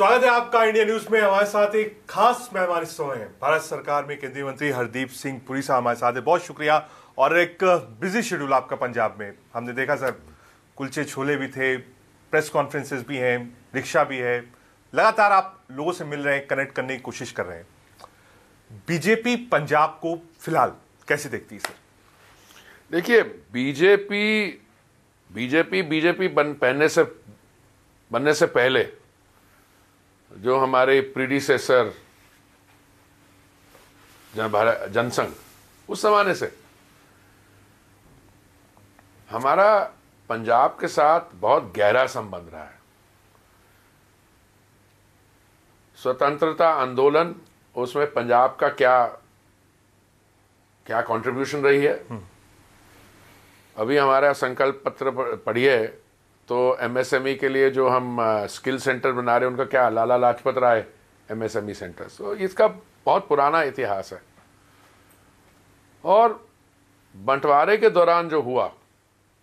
स्वागत है आपका इंडिया न्यूज में हमारे साथ एक खास मेहमान इस समय भारत सरकार में केंद्रीय मंत्री हरदीप सिंह पुरी साहब हमारे साथ है बहुत शुक्रिया और एक बिजी शेड्यूल आपका पंजाब में हमने देखा सर कुलचे छोले भी थे प्रेस कॉन्फ्रेंसेस भी हैं रिक्शा भी है लगातार आप लोगों से मिल रहे हैं कनेक्ट करने की कोशिश कर रहे हैं बीजेपी पंजाब को फिलहाल कैसे देखती है सर देखिए बीजेपी बीजेपी बीजेपी बन पहने से बनने से पहले जो हमारे प्रीडिसेसर जनसंघ उस जमाने से हमारा पंजाब के साथ बहुत गहरा संबंध रहा है स्वतंत्रता आंदोलन उसमें पंजाब का क्या क्या कंट्रीब्यूशन रही है हम्म। अभी हमारा संकल्प पत्र पढ़िए तो एमएसएमई e के लिए जो हम स्किल सेंटर बना रहे हैं उनका क्या लाला लाजपत राय एमएसएमई सेंटर तो इसका बहुत पुराना इतिहास है और बंटवारे के दौरान जो हुआ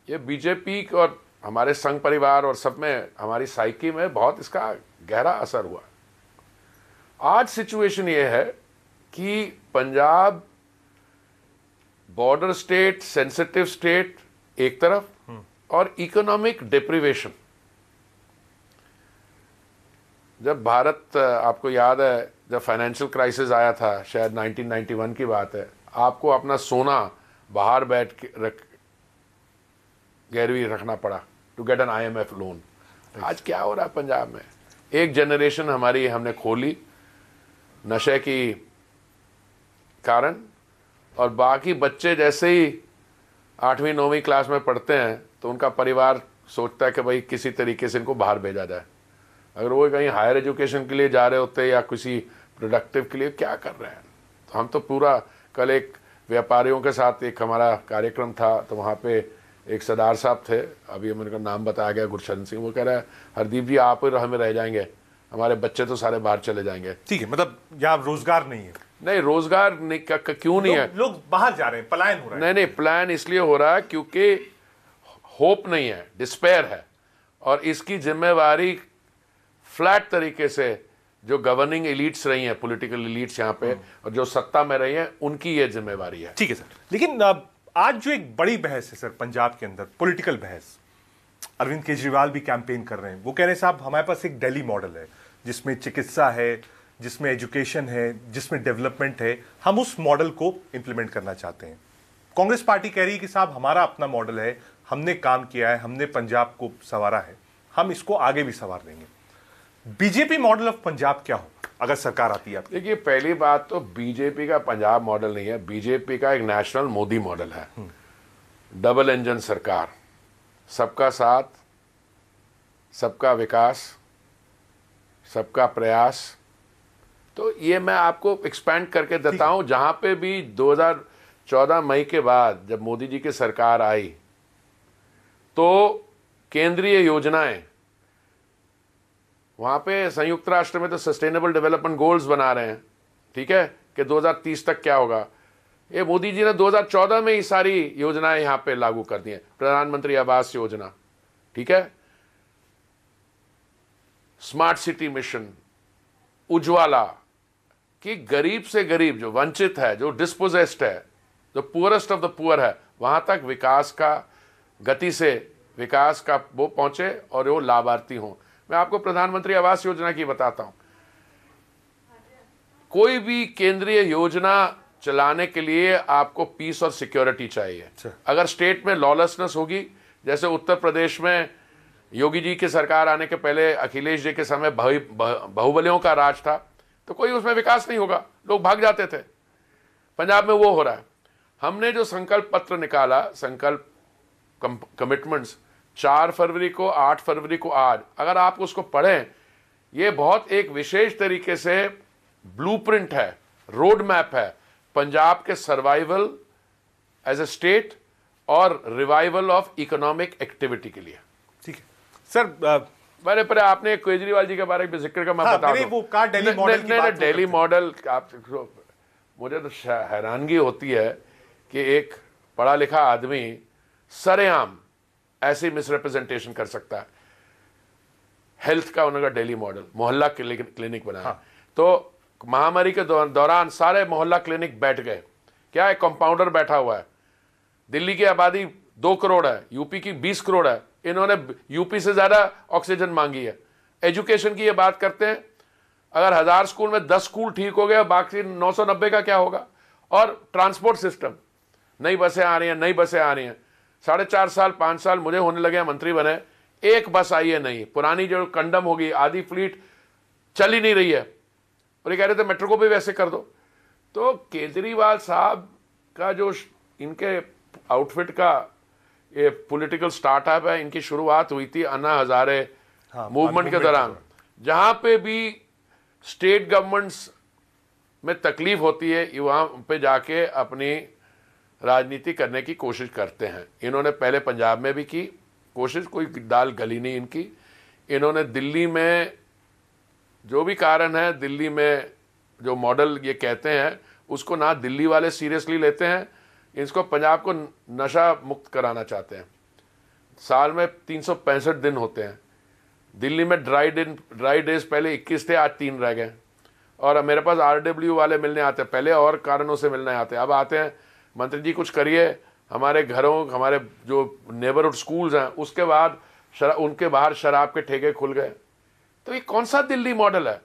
ये बीजेपी और हमारे संघ परिवार और सब में हमारी साइकी में बहुत इसका गहरा असर हुआ आज सिचुएशन ये है कि Punjab border state sensitive state एक तरफ और इकोनॉमिक डिप्रिवेशन जब भारत आपको याद है जब फाइनेंशियल क्राइसिस आया था शायद 1991 की बात है आपको अपना सोना बाहर बैठ के रख गैरवी रखना पड़ा to get an IMF loan आज क्या हो रहा है पंजाब में एक जनरेशन हमारी हमने खोली नशे की कारण और बाकी बच्चे जैसे ही आठवीं नौवीं क्लास में पढ़ते हैं तो उनका परिवार सोचता है कि भाई किसी तरीके से इनको बाहर भेजा जाए अगर वो कहीं हायर एजुकेशन के लिए जा रहे होते या किसी प्रोडक्टिव के लिए क्या कर रहे हैं तो हम तो पूरा कल एक व्यापारियों के साथ एक हमारा कार्यक्रम था तो वहाँ पे एक सरदार साहब थे अभी हम उनका नाम बताया गया गुरशरण सिंह वो कह रहा है हरदीप जी आप हमें रह जाएंगे हमारे बच्चे तो सारे बाहर चले जाएंगे ठीक है मतलब यहाँ रोजगार नहीं है नहीं रोजगार नहीं, क्यों नहीं है लोग बाहर जा रहे हैं पलायन हो रहा है नहीं नहीं प्लान इसलिए हो रहा है क्योंकि होप नहीं है डिस्पेयर है और इसकी जिम्मेवारी फ्लैट तरीके से जो गवर्निंग इलीट्स रही हैं पॉलिटिकल इलीट्स यहाँ पे हम्म। और जो सत्ता में रही हैं उनकी ये जिम्मेवारी है ठीक है सर लेकिन आज जो एक बड़ी बहस है सर पंजाब के अंदर पॉलिटिकल बहस अरविंद केजरीवाल भी कैंपेन कर रहे हैं वो कह रहे हैं साहब हमारे पास एक दिल्ली मॉडल है जिसमें चिकित्सा है जिसमें एजुकेशन है जिसमें डेवलपमेंट है हम उस मॉडल को इम्प्लीमेंट करना चाहते हैं कांग्रेस पार्टी कह रही है कि साहब हमारा अपना मॉडल है हमने काम किया है हमने पंजाब को संवारा है हम इसको आगे भी संवार देंगे बीजेपी मॉडल ऑफ पंजाब क्या हो अगर सरकार आती है देखिए पहली बात तो बीजेपी का पंजाब मॉडल नहीं है बीजेपी का एक नेशनल मोदी मॉडल है डबल हम्म। इंजन सरकार सबका साथ सबका विकास सबका प्रयास तो ये मैं आपको एक्सपेंड करके देता हूँ जहाँ पे भी 2014 मई के बाद जब मोदी जी की सरकार आई तो केंद्रीय योजनाएं वहां पे संयुक्त राष्ट्र में तो सस्टेनेबल डेवलपमेंट गोल्स बना रहे हैं ठीक है कि 2030 तक क्या होगा ये मोदी जी ने 2014 में ही सारी योजनाएं यहां पे लागू कर दी है प्रधानमंत्री आवास योजना ठीक है स्मार्ट सिटी मिशन उज्ज्वला कि गरीब से गरीब जो वंचित है जो डिस्पोजेस्ड है जो पुअरेस्ट ऑफ द पुअर है वहां तक विकास का गति से विकास का वो पहुंचे और वो लाभार्थी हों मैं आपको प्रधानमंत्री आवास योजना की बताता हूं कोई भी केंद्रीय योजना चलाने के लिए आपको पीस और सिक्योरिटी चाहिए अच्छा। अगर स्टेट में लॉलेसनेस होगी जैसे उत्तर प्रदेश में योगी जी की सरकार आने के पहले अखिलेश जी के समय बहुबलियों का राज था तो कोई उसमें विकास नहीं होगा लोग भाग जाते थे पंजाब में वो हो रहा है हमने जो संकल्प पत्र निकाला संकल्प कमिटमेंट्स चार फरवरी को आठ फरवरी को आज अगर आप उसको पढ़ें ये बहुत एक विशेष तरीके से ब्लूप्रिंट है रोड मैप है पंजाब के सर्वाइवल एज ए स्टेट और रिवाइवल ऑफ इकोनॉमिक एक्टिविटी के लिए ठीक है सर मैंने पर आपने केजरीवाल जी के बारे में जिक्र का मैं हाँ, बता डेली मॉडल आप मुझे तो हैरानगी होती है कि एक पढ़ा लिखा आदमी सरेआम ऐसी मिसरिप्रेजेंटेशन कर सकता है हेल्थ का उनका डेली मॉडल मोहल्ला क्लिनिक बनाया हाँ। तो महामारी के दौरान सारे मोहल्ला क्लिनिक बैठ गए क्या एक कंपाउंडर बैठा हुआ है दिल्ली की आबादी दो करोड़ है यूपी की बीस करोड़ है इन्होंने यूपी से ज़्यादा ऑक्सीजन मांगी है एजुकेशन की ये बात करते हैं अगर हज़ार स्कूल में दस स्कूल ठीक हो गए बाकी नौ सौ नब्बे का क्या होगा और ट्रांसपोर्ट सिस्टम नई बसें आ रही हैं नई बसें आ रही हैं साढ़े चार साल पांच साल मुझे होने लगे मंत्री बने एक बस आई है नहीं पुरानी जो कंडम होगी आधी फ्लीट चल ही नहीं रही है और ये कह रहे थे मेट्रो को भी वैसे कर दो तो केजरीवाल साहब का जो इनके आउटफिट का ये पॉलिटिकल स्टार्टअप है इनकी शुरुआत हुई थी अन्ना हजारे हाँ, मूवमेंट के दौरान जहां पे भी स्टेट गवर्नमेंट्स में तकलीफ होती है वहां पे जाके अपनी राजनीति करने की कोशिश करते हैं इन्होंने पहले पंजाब में भी की कोशिश कोई दाल गली नहीं इनकी इन्होंने दिल्ली में जो भी कारण है दिल्ली में जो मॉडल ये कहते हैं उसको ना दिल्ली वाले सीरियसली लेते हैं इसको पंजाब को नशा मुक्त कराना चाहते हैं साल में तीन दिन होते हैं दिल्ली में ड्राई डिन ड्राई डेज पहले 21 थे आज तीन रह गए और मेरे पास आरडब्ल्यू वाले मिलने आते हैं पहले और कारणों से मिलने आते हैं अब आते हैं मंत्री जी कुछ करिए हमारे घरों हमारे जो नेबरहुड स्कूल्स हैं उसके बाद शरा, उनके बाहर शराब के ठेके खुल गए तो ये कौन सा दिल्ली मॉडल है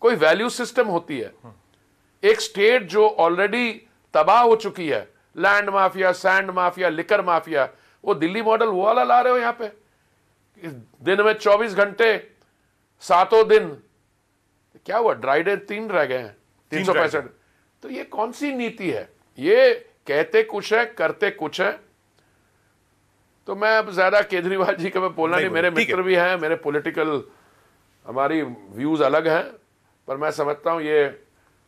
कोई वैल्यू सिस्टम होती है एक स्टेट जो ऑलरेडी तबाह हो चुकी है land mafia sand mafia liquor mafia वो दिल्ली मॉडल वो वाला ला रहे हो यहाँ पे दिन में 24 घंटे सातों दिन क्या हुआ ड्राई डे तीन रह गए हैं तीन सौ पैंसठ तो ये कौन सी नीति है ये कहते कुछ है करते कुछ है तो मैं अब ज्यादा केजरीवाल जी का मैं बोलना नहीं, नहीं मेरे मित्र भी हैं मेरे पॉलिटिकल हमारी व्यूज अलग हैं पर मैं समझता हूं ये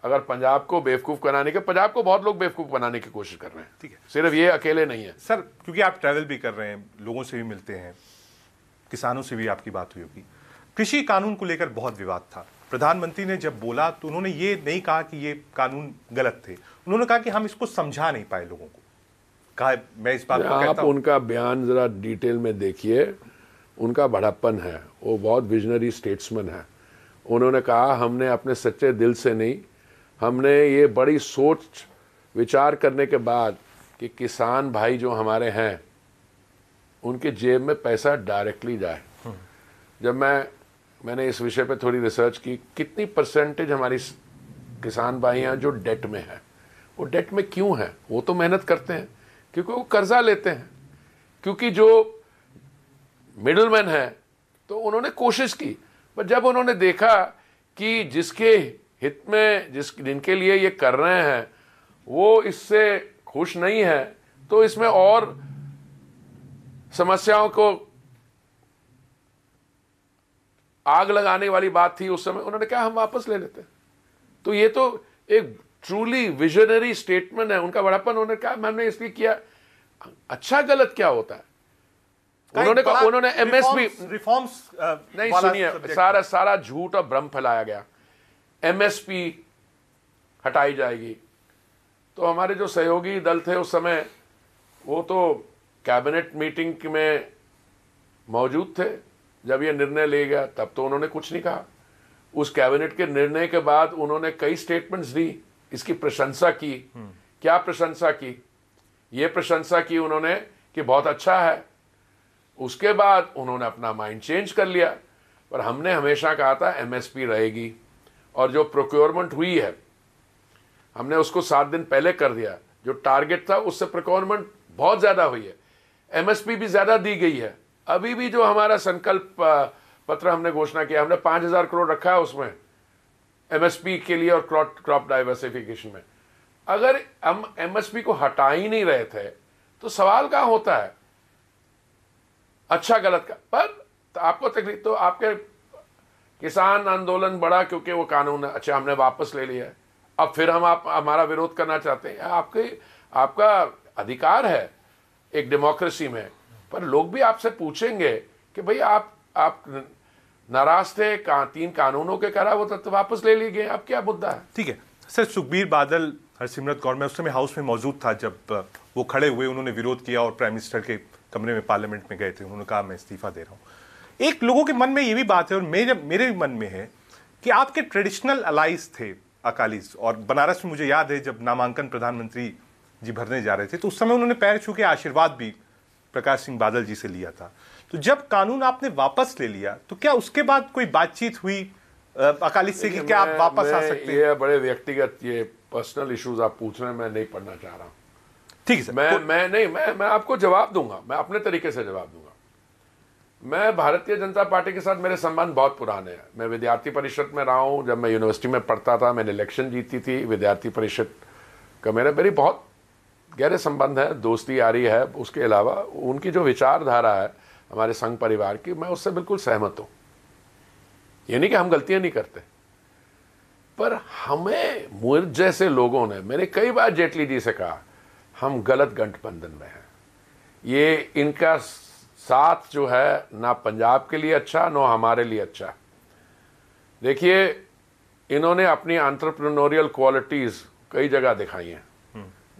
अगर पंजाब को बेवकूफ़ बनाने के पंजाब को बहुत लोग बेवकूफ़ बनाने की कोशिश कर रहे हैं ठीक है सिर्फ ये अकेले नहीं है सर क्योंकि आप ट्रैवल भी कर रहे हैं लोगों से भी मिलते हैं किसानों से भी आपकी बात हुई होगी कृषि कानून को लेकर बहुत विवाद था प्रधानमंत्री ने जब बोला तो उन्होंने ये नहीं कहा कि ये कानून गलत थे उन्होंने कहा कि हम इसको समझा नहीं पाए लोगों को कहा मैं इस बात को कहता आप उनका बयान जरा डिटेल में देखिए उनका बड़प्पन है वो बहुत विजनरी स्टेट्समैन है उन्होंने कहा हमने अपने सच्चे दिल से नहीं हमने ये बड़ी सोच विचार करने के बाद कि किसान भाई जो हमारे हैं उनके जेब में पैसा डायरेक्टली जाए हम्म। जब मैं मैंने इस विषय पे थोड़ी रिसर्च की कितनी परसेंटेज हमारी किसान भाइयाँ जो डेट में है वो डेट में क्यों है वो तो मेहनत करते हैं क्योंकि वो कर्जा लेते हैं क्योंकि जो मिडल मैन है तो उन्होंने कोशिश की पर जब उन्होंने देखा कि जिसके हित में जिस जिनके लिए ये कर रहे हैं वो इससे खुश नहीं है तो इसमें और समस्याओं को आग लगाने वाली बात थी उस समय उन्होंने कहा हम वापस ले लेते हैं तो ये तो एक ट्रूली विजनरी स्टेटमेंट है उनका बड़ापन उन्होंने कहा मैंने इसलिए किया अच्छा गलत क्या होता है उन्होंने कहा उन्होंने एमएसपी रिफॉर्म्स uh, नहीं सुनिए सारा सारा झूठ और भ्रम फैलाया गया एमएसपी हटाई जाएगी तो हमारे जो सहयोगी दल थे उस समय वो तो कैबिनेट मीटिंग में मौजूद थे जब ये निर्णय ले गया तब तो उन्होंने कुछ नहीं कहा उस कैबिनेट के निर्णय के बाद उन्होंने कई स्टेटमेंट्स दी इसकी प्रशंसा की हम्म। क्या प्रशंसा की ये प्रशंसा की उन्होंने कि बहुत अच्छा है उसके बाद उन्होंने अपना माइंड चेंज कर लिया पर हमने हमेशा कहा था एमएसपी रहेगी और जो प्रोक्योरमेंट हुई है हमने उसको सात दिन पहले कर दिया जो टारगेट था उससे प्रोक्योरमेंट बहुत ज़्यादा हुई है एमएसपी भी ज़्यादा दी गई है अभी भी जो हमारा संकल्प पत्र हमने घोषणा किया हमने पांच हज़ार करोड़ रखा है उसमें एमएसपी के लिए और क्रॉप क्रॉप डाइवर्सिफिकेशन में अगर हम एमएसपी को हटा ही नहीं रहे थे तो सवाल कहां होता है अच्छा गलत का पर आपको तकलीफ तो आपके किसान आंदोलन बढ़ा क्योंकि वो कानून है अच्छा हमने वापस ले लिया है अब फिर हम आप हमारा विरोध करना चाहते हैं आपके आपका अधिकार है एक डेमोक्रेसी में पर लोग भी आपसे पूछेंगे कि भाई आप आप नाराज थे का, तीन कानूनों के करा वो तत्व वापस ले लिए गए अब क्या मुद्दा है ठीक है सर सुखबीर बादल हरसिमरत कौर मैं उस समय हाउस में मौजूद था जब वो खड़े हुए उन्होंने विरोध किया और प्राइम मिनिस्टर के कमरे में पार्लियामेंट में गए थे उन्होंने कहा मैं इस्तीफा दे रहा हूँ एक लोगों के मन में ये भी बात है और मेरे मेरे भी मन में है कि आपके ट्रेडिशनल अलाइज थे अकालीज और बनारस में मुझे याद है जब नामांकन प्रधानमंत्री जी भरने जा रहे थे तो उस समय उन्होंने पैर छू के आशीर्वाद भी प्रकाश सिंह बादल जी से लिया था तो जब कानून आपने वापस ले लिया तो क्या उसके बाद कोई बातचीत हुई अकाली से कि क्या आप वापस आ सकते हैं ये बड़े व्यक्तिगत ये पर्सनल इश्यूज आप पूछ रहे हैं मैं नहीं पढ़ना चाह रहा ठीक है मैं तो- मैं नहीं मैं मैं आपको जवाब दूंगा मैं अपने तरीके से जवाब दूंगा मैं भारतीय जनता पार्टी के साथ मेरे संबंध बहुत पुराने हैं मैं विद्यार्थी परिषद में रहा हूँ जब मैं यूनिवर्सिटी में पढ़ता था मैंने इलेक्शन जीती थी विद्यार्थी परिषद का मेरा मेरी बहुत गहरे संबंध हैं दोस्ती आ रही है उसके अलावा उनकी जो विचारधारा है हमारे संघ परिवार की मैं उससे बिल्कुल सहमत हूँ ये नहीं कि हम गलतियाँ नहीं करते पर हमें मुझ जैसे लोगों ने मैंने कई बार जेटली जी से कहा हम गलत गठबंधन में हैं ये इनका साथ जो है ना पंजाब के लिए अच्छा ना हमारे लिए अच्छा देखिए इन्होंने अपनी एंटरप्रेन्योरियल क्वालिटीज़ कई जगह दिखाई हैं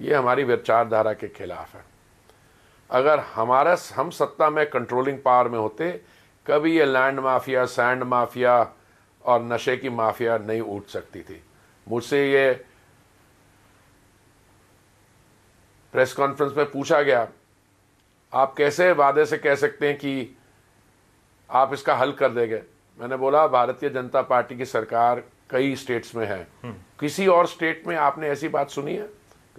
ये हमारी विचारधारा के खिलाफ है अगर हमारा हम सत्ता में कंट्रोलिंग पावर में होते कभी ये लैंड माफिया सैंड माफिया और नशे की माफिया नहीं उठ सकती थी मुझसे ये प्रेस कॉन्फ्रेंस में पूछा गया आप कैसे वादे से कह सकते हैं कि आप इसका हल कर देंगे मैंने बोला भारतीय जनता पार्टी की सरकार कई स्टेट्स में है हम्म। किसी और स्टेट में आपने ऐसी बात सुनी है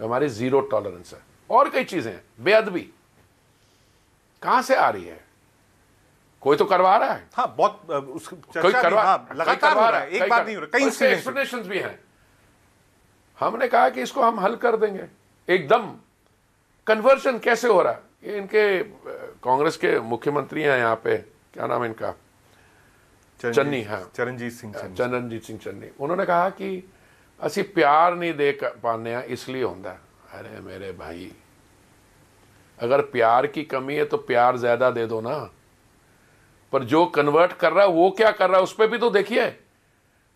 हमारी जीरो टॉलरेंस है और कई चीजें हैं बेअदबी कहां से आ रही है कोई तो करवा रहा है हाँ, बहुत उस कोई करवा हाँ, लगातार रहा है एक बार नहीं हो रहा कई एक्सप्लेनेशन भी हैं हमने कहा कि इसको हम हल कर देंगे एकदम कन्वर्जन कैसे हो रहा है ये इनके कांग्रेस के मुख्यमंत्री हैं यहाँ पे क्या नाम है इनका चन्नी हाँ चरणजीत सिंह चरणजीत सिंह चन्नी उन्होंने कहा कि ਅਸੀਂ प्यार नहीं दे पाने इसलिए होंगे अरे मेरे भाई अगर प्यार की कमी है तो प्यार ज्यादा दे दो ना पर जो कन्वर्ट कर रहा है वो क्या कर रहा है उस पर भी तो देखिए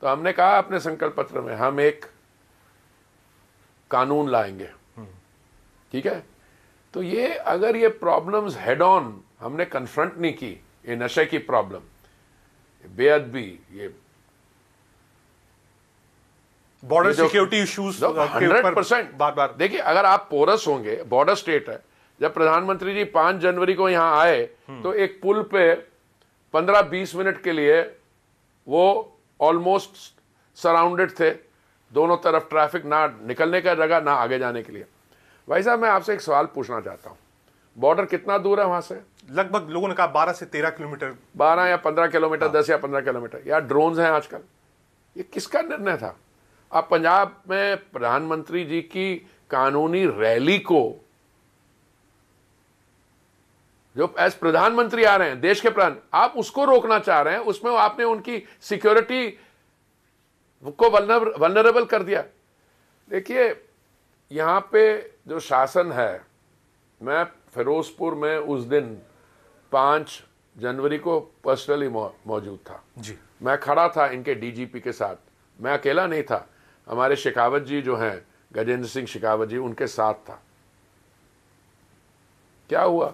तो हमने कहा अपने संकल्प पत्र में हम एक कानून लाएंगे ठीक है तो ये अगर ये प्रॉब्लम्स हेड ऑन हमने कन्फ्रंट नहीं की ये नशे की प्रॉब्लम बेअदबी ये border security issues hundred percent बार बार देखिए अगर आप पोरस होंगे बॉर्डर स्टेट है जब प्रधानमंत्री जी पांच जनवरी को यहाँ आए हम्म। तो एक पुल पे पंद्रह बीस मिनट के लिए वो ऑलमोस्ट सराउंडेड थे दोनों तरफ ट्रैफिक ना निकलने का जगह ना आगे जाने के लिए भाई साहब मैं आपसे एक सवाल पूछना चाहता हूँ बॉर्डर कितना दूर है वहां से लगभग लोगों ने कहा बारह से तेरह किलोमीटर बारह या पंद्रह किलोमीटर हाँ। दस या पंद्रह किलोमीटर या ड्रोन हैं आजकल ये किसका निर्णय था अब पंजाब में प्रधानमंत्री जी की कानूनी रैली को जो एज प्रधानमंत्री आ रहे हैं देश के प्रधान आप उसको रोकना चाह रहे हैं उसमें आपने उनकी सिक्योरिटी को वनरेबल कर दिया देखिए यहां पे जो शासन है मैं फिरोजपुर में उस दिन पांच जनवरी को पर्सनली मौजूद था जी मैं खड़ा था इनके डीजीपी के साथ मैं अकेला नहीं था हमारे शेखावत जी जो हैं गजेंद्र सिंह शेखावत जी उनके साथ था क्या हुआ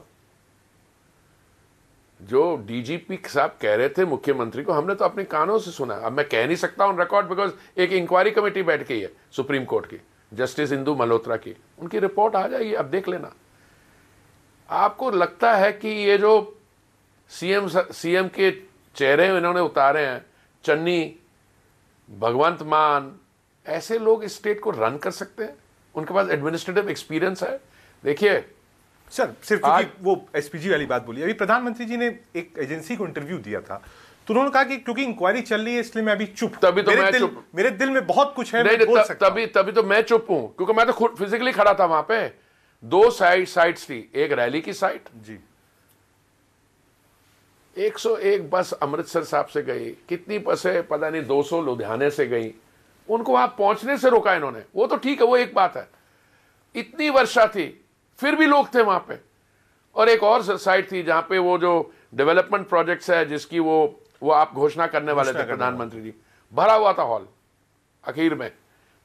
जो डीजीपी साहब कह रहे थे मुख्यमंत्री को हमने तो अपने कानों से सुना अब मैं कह नहीं सकता ऑन रिकॉर्ड बिकॉज एक इंक्वायरी कमेटी बैठ गई है सुप्रीम कोर्ट की जस्टिस इंदू मल्होत्रा की उनकी रिपोर्ट आ जाएगी अब देख लेना आपको लगता है कि ये जो सीएम सीएम के चेहरे इन्होंने उतारे हैं चन्नी भगवंत मान ऐसे लोग इस स्टेट को रन कर सकते हैं उनके पास एडमिनिस्ट्रेटिव एक्सपीरियंस है देखिए सर सिर्फ आज वो एसपीजी वाली बात बोली अभी प्रधानमंत्री जी ने एक एजेंसी को इंटरव्यू दिया था तो उन्होंने कहा कि क्योंकि इंक्वायरी चल रही है इसलिए मैं अभी चुप तभी तो मेरे मैं दिल, चुप मेरे दिल में बहुत कुछ है नहीं, मैं बोल सकता तभी तभी तो मैं चुप हूं क्योंकि मैं तो खुद फिजिकली खड़ा था वहां पे दो साइड साइड थी एक रैली की साइड जी 101 बस अमृतसर साहब से गई कितनी बसें पता नहीं 200 लुधियाने से गई उनको वहां पहुंचने से रोका इन्होंने वो तो ठीक है वो एक बात है इतनी वर्षा थी फिर भी लोग थे वहां पे और एक और साइट थी जहां पे वो जो डेवलपमेंट प्रोजेक्ट्स है जिसकी वो वो आप घोषणा करने वाले थे प्रधानमंत्री जी भरा हुआ था हॉल आखिर में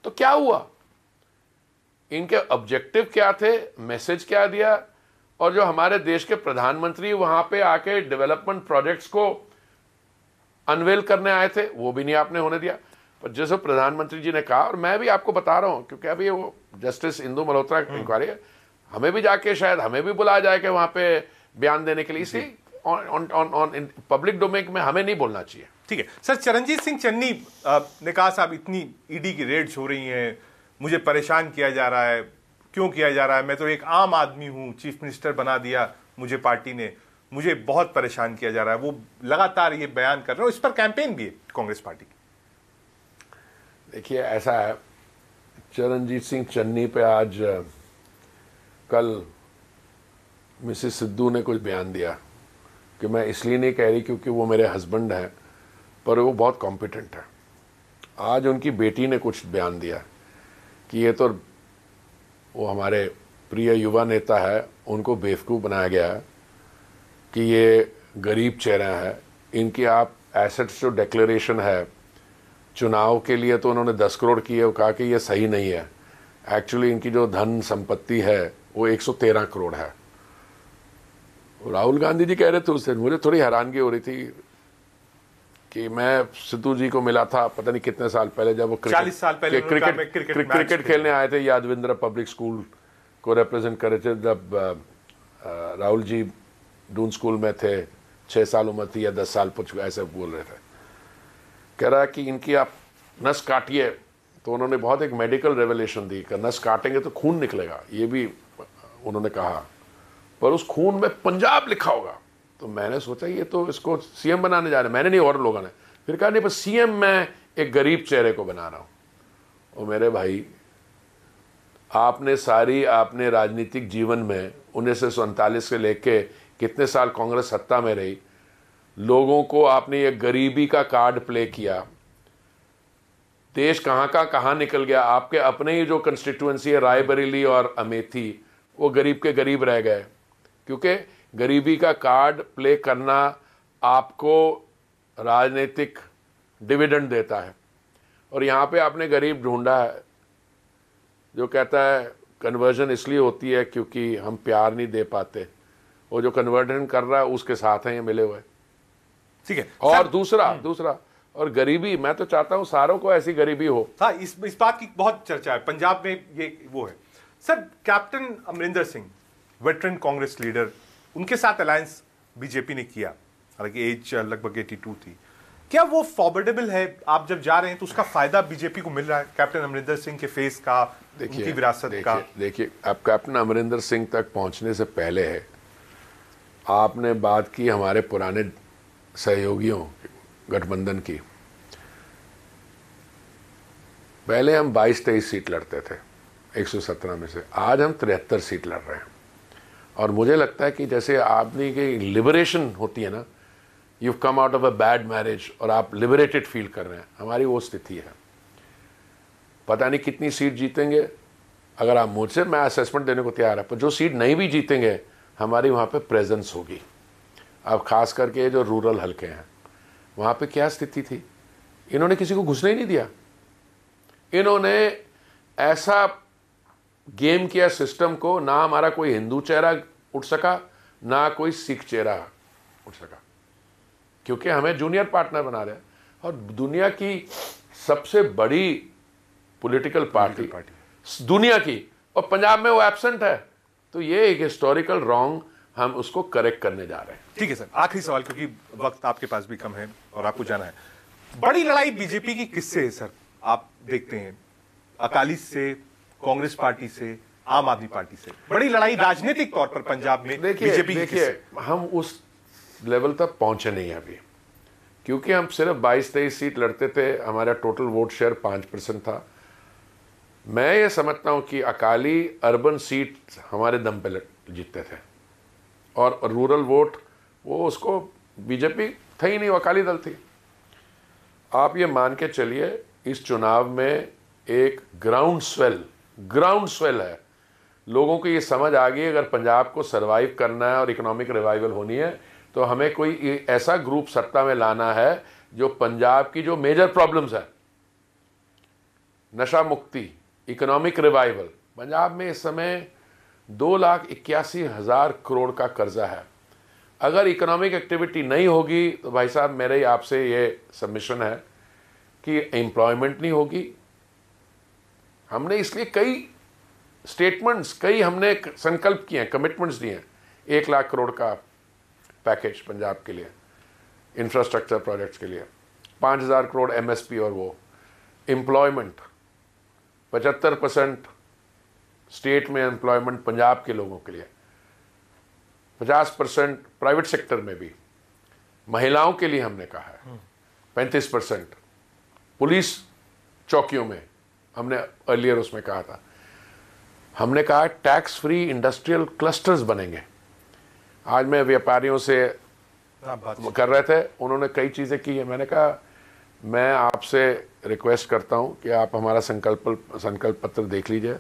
तो क्या हुआ इनके ऑब्जेक्टिव क्या थे मैसेज क्या दिया और जो हमारे देश के प्रधानमंत्री वहां पे आके डेवलपमेंट प्रोजेक्ट्स को अनवेल करने आए थे वो भी नहीं आपने होने दिया पर जैसे प्रधानमंत्री जी ने कहा और मैं भी आपको बता रहा हूँ क्योंकि अभी वो जस्टिस इंदू मल्होत्रा इंक्वायरी हम्म। है हमें भी जाके शायद हमें भी बुलाया जाए कि वहाँ पे बयान देने के लिए इसी on on on public domain में हमें नहीं बोलना चाहिए ठीक है सर चरणजीत सिंह चन्नी ने कहा साहब इतनी ईडी e की रेड्स हो रही हैं मुझे परेशान किया जा रहा है क्यों किया जा रहा है मैं तो एक आम आदमी हूँ चीफ मिनिस्टर बना दिया मुझे पार्टी ने मुझे बहुत परेशान किया जा रहा है वो लगातार ये बयान कर रहे हैं इस पर कैंपेन भी है कांग्रेस पार्टी की देखिए ऐसा है चरणजीत सिंह चन्नी पे आज कल मिसिस सिद्धू ने कुछ बयान दिया कि मैं इसलिए नहीं कह रही क्योंकि वो मेरे हस्बैंड हैं पर वो बहुत कॉम्पिटेंट है आज उनकी बेटी ने कुछ बयान दिया कि ये तो वो हमारे प्रिय युवा नेता है उनको बेवकूफ़ बनाया गया है कि ये गरीब चेहरा है इनकी आप एसेट्स जो डिक्लेरेशन है चुनाव के लिए तो उन्होंने दस करोड़ किए और कहा कि ये सही नहीं है एक्चुअली इनकी जो धन संपत्ति है वो एक सौ तेरह करोड़ है राहुल गांधी जी कह रहे थे उस दिन मुझे थोड़ी हैरानगी हो रही थी कि मैं सिद्धू जी को मिला था पता नहीं कितने साल पहले जब वो क्रिकेट साल पहले cricket cricket, cricket, cricket, cricket खेलने आए थे यादविंद्र पब्लिक स्कूल को रिप्रेजेंट कर रहे थे जब राहुल जी डून स्कूल में थे छः साल उम्र थी या दस साल कुछ ऐसे बोल रहे थे कह रहा है कि इनकी आप नस काटिए तो उन्होंने बहुत एक मेडिकल रेवलेशन दी कि नस काटेंगे तो खून निकलेगा ये भी उन्होंने कहा पर उस खून में पंजाब लिखा होगा तो मैंने सोचा ये तो इसको सीएम बनाने जा रहे मैंने नहीं और लोगों ने फिर कहा नहीं पर सीएम मैं एक गरीब चेहरे को बना रहा हूँ और मेरे भाई आपने सारी आपने राजनीतिक जीवन में उन्नीस सौ से लेके कितने साल कांग्रेस सत्ता में रही लोगों को आपने ये गरीबी का कार्ड प्ले किया देश कहाँ का कहाँ निकल गया आपके अपने ही जो कंस्टिट्यूंसी है रायबरेली और अमेठी वो गरीब के गरीब रह गए क्योंकि गरीबी का कार्ड प्ले करना आपको राजनीतिक डिविडेंड देता है और यहाँ पे आपने गरीब ढूंढा है जो कहता है कन्वर्जन इसलिए होती है क्योंकि हम प्यार नहीं दे पाते वो जो कन्वर्जन कर रहा है उसके साथ हैं ये मिले हुए ठीक है और दूसरा हम्म। दूसरा और गरीबी मैं तो चाहता हूँ सारों को ऐसी गरीबी हो हाँ इस इस बात की बहुत चर्चा है पंजाब में ये वो है sir captain Amarinder Singh veteran Congress leader उनके साथ अलायंस बीजेपी ने किया हालांकि एज लगभग एटी टू थी क्या वो फॉर्बेडेबल है आप जब जा रहे हैं तो उसका फायदा बीजेपी को मिल रहा है कैप्टन अमरिंदर सिंह के फेस का देखिए विरासत का देखिए अब कैप्टन अमरिंदर सिंह तक पहुंचने से पहले है आपने बात की हमारे पुराने सहयोगियों गठबंधन की पहले हम 22 तेईस सीट लड़ते थे 117 में से आज हम तिहत्तर सीट लड़ रहे हैं और मुझे लगता है कि जैसे आपने की लिबरेशन होती है ना you come out of a bad marriage और आप लिबरेटेड फील कर रहे हैं हमारी वो स्थिति है पता नहीं कितनी सीट जीतेंगे अगर आप मुझसे मैं असेसमेंट देने को तैयार है पर जो सीट नहीं भी जीतेंगे हमारी वहाँ पे प्रेजेंस होगी अब खास करके जो रूरल हलके हैं वहाँ पे क्या स्थिति थी इन्होंने किसी को घुसने ही नहीं दिया इन्होंने ऐसा गेम किया सिस्टम को ना हमारा कोई हिंदू चेहरा उठ सका ना कोई सिख चेहरा उठ सका क्योंकि हमें जूनियर पार्टनर बना रहे हैं और दुनिया की सबसे बड़ी पॉलिटिकल पार्टी, पार्टी दुनिया की और पंजाब में वो एबसेंट है तो ये एक हिस्टोरिकल रॉन्ग हम उसको करेक्ट करने जा रहे हैं ठीक है सर आखिरी सवाल क्योंकि वक्त आपके पास भी कम है और आपको जाना है बड़ी लड़ाई बीजेपी की किससे है सर आप देखते हैं अकाली से कांग्रेस पार्टी से आम आदमी पार्टी से बड़ी लड़ाई राजनीतिक तौर पर पंजाब में बीजेपी देखिए हम उस लेवल तक पहुंचे नहीं अभी क्योंकि हम सिर्फ 22 तेईस सीट लड़ते थे हमारा टोटल वोट शेयर पांच परसेंट था मैं ये समझता हूं कि अकाली अर्बन सीट हमारे दम पे जीतते थे और रूरल वोट वो उसको बीजेपी थी नहीं वो अकाली दल थी आप ये मान के चलिए इस चुनाव में एक ग्राउंड स्वेल ग्राउंड स्वेल है लोगों को ये समझ आ गई अगर पंजाब को सर्वाइव करना है और इकोनॉमिक रिवाइवल होनी है तो हमें कोई ऐसा ग्रुप सत्ता में लाना है जो पंजाब की जो मेजर प्रॉब्लम्स है नशा मुक्ति इकोनॉमिक रिवाइवल पंजाब में इस समय दो लाख इक्यासी हज़ार करोड़ का कर्ज़ा है अगर इकोनॉमिक एक्टिविटी नहीं होगी तो भाई साहब मेरे ही आपसे ये सबमिशन है कि एम्प्लॉयमेंट नहीं होगी हमने इसलिए कई स्टेटमेंट्स कई हमने संकल्प किए हैं कमिटमेंट्स दिए हैं एक लाख करोड़ का पैकेज पंजाब के लिए इंफ्रास्ट्रक्चर प्रोजेक्ट्स के लिए पाँच हज़ार करोड़ एमएसपी और वो एम्प्लॉयमेंट पचहत्तर परसेंट स्टेट में एम्प्लॉयमेंट पंजाब के लोगों के लिए 50 परसेंट प्राइवेट सेक्टर में भी महिलाओं के लिए हमने कहा है पैंतीस परसेंट पुलिस चौकियों में हमने अर्लियर उसमें कहा था हमने कहा टैक्स फ्री इंडस्ट्रियल क्लस्टर्स बनेंगे आज मैं व्यापारियों से हाँ, कर रहे थे उन्होंने कई चीज़ें की है मैंने कहा मैं आपसे रिक्वेस्ट करता हूं कि आप हमारा संकल्प संकल्प पत्र देख लीजिए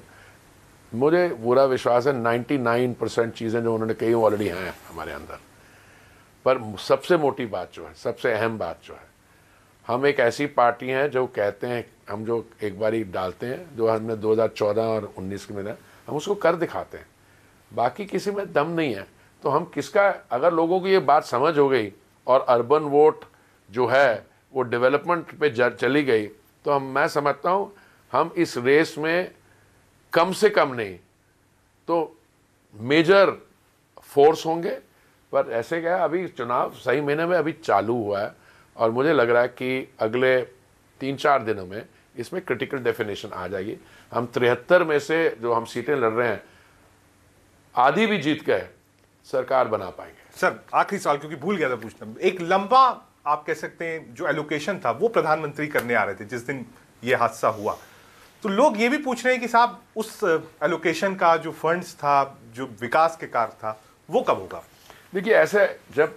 मुझे पूरा विश्वास है 99 परसेंट चीज़ें जो उन्होंने कही ऑलरेडी हैं हमारे अंदर पर सबसे मोटी बात जो है सबसे अहम बात जो है हम एक ऐसी पार्टी हैं जो कहते हैं हम जो एक बारी डालते हैं जो हमने 2014 और 19 के में हम उसको कर दिखाते हैं बाकी किसी में दम नहीं है तो हम किसका अगर लोगों को ये बात समझ हो गई और अर्बन वोट जो है वो डेवलपमेंट पे चली गई तो हम मैं समझता हूँ हम इस रेस में कम से कम नहीं तो मेजर फोर्स होंगे पर ऐसे क्या है अभी चुनाव सही महीने में अभी चालू हुआ है और मुझे लग रहा है कि अगले तीन चार दिनों में इसमें क्रिटिकल डेफिनेशन आ जाएगी हम तिहत्तर में से जो हम सीटें लड़ रहे हैं आधी भी जीत गए सरकार बना पाएंगे सर आखिरी सवाल क्योंकि भूल गया था पूछना एक लंबा आप कह सकते हैं जो एलोकेशन था वो प्रधानमंत्री करने आ रहे थे जिस दिन ये हादसा हुआ तो लोग ये भी पूछ रहे हैं कि साहब उस एलोकेशन का जो फंड्स था जो विकास के कार्य था वो कब होगा देखिए ऐसे जब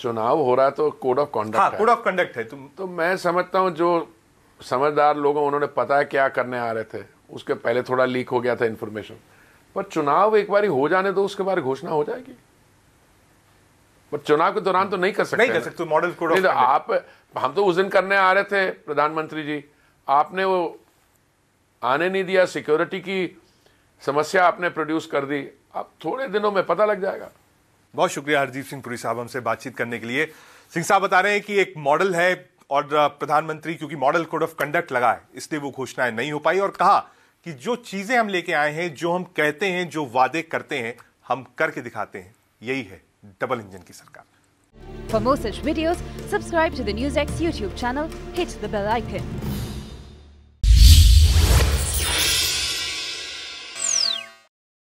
चुनाव हो रहा है तो कोड ऑफ कंडक्ट हाँ, कोड ऑफ कंडक्ट है तुम तो-, तो मैं समझता हूँ जो समझदार लोग उन्होंने पता है क्या करने आ रहे थे उसके पहले थोड़ा लीक हो गया था इन्फॉर्मेशन पर चुनाव एक बार हो जाने तो उसके बाद घोषणा हो जाएगी पर चुनाव के दौरान तो नहीं कर सकते नहीं कर सकते मॉडल कोड तो आप हम तो उस दिन करने आ रहे थे प्रधानमंत्री जी आपने वो आने नहीं दिया सिक्योरिटी की समस्या आपने प्रोड्यूस कर दी अब थोड़े दिनों में पता लग जाएगा बहुत शुक्रिया हरदीप सिंह पुरी साहब हमसे बातचीत करने के लिए सिंह साहब बता रहे हैं कि एक मॉडल है और प्रधानमंत्री क्योंकि मॉडल कोड ऑफ कंडक्ट लगा है इसलिए वो घोषणाएं नहीं हो पाई और कहा कि जो चीजें हम लेके आए हैं जो हम कहते हैं जो वादे करते हैं हम करके दिखाते हैं यही है डबल इंजन की सरकार For more such videos, subscribe to the NewsX YouTube channel, hit